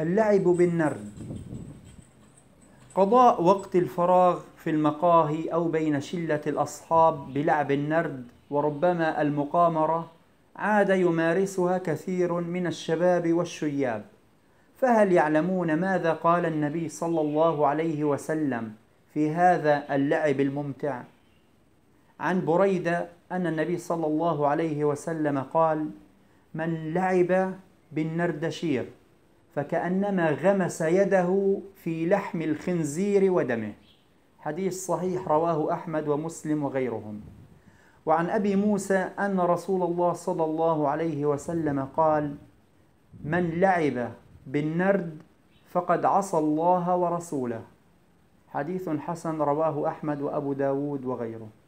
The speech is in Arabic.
اللعب بالنرد قضاء وقت الفراغ في المقاهي أو بين شلة الأصحاب بلعب النرد وربما المقامرة عاد يمارسها كثير من الشباب والشياب فهل يعلمون ماذا قال النبي صلى الله عليه وسلم في هذا اللعب الممتع عن بريدة أن النبي صلى الله عليه وسلم قال من لعب بالنردشير فكأنما غمس يده في لحم الخنزير ودمه حديث صحيح رواه أحمد ومسلم وغيرهم وعن أبي موسى أن رسول الله صلى الله عليه وسلم قال من لعب بالنرد فقد عصى الله ورسوله حديث حسن رواه أحمد وأبو داود وغيره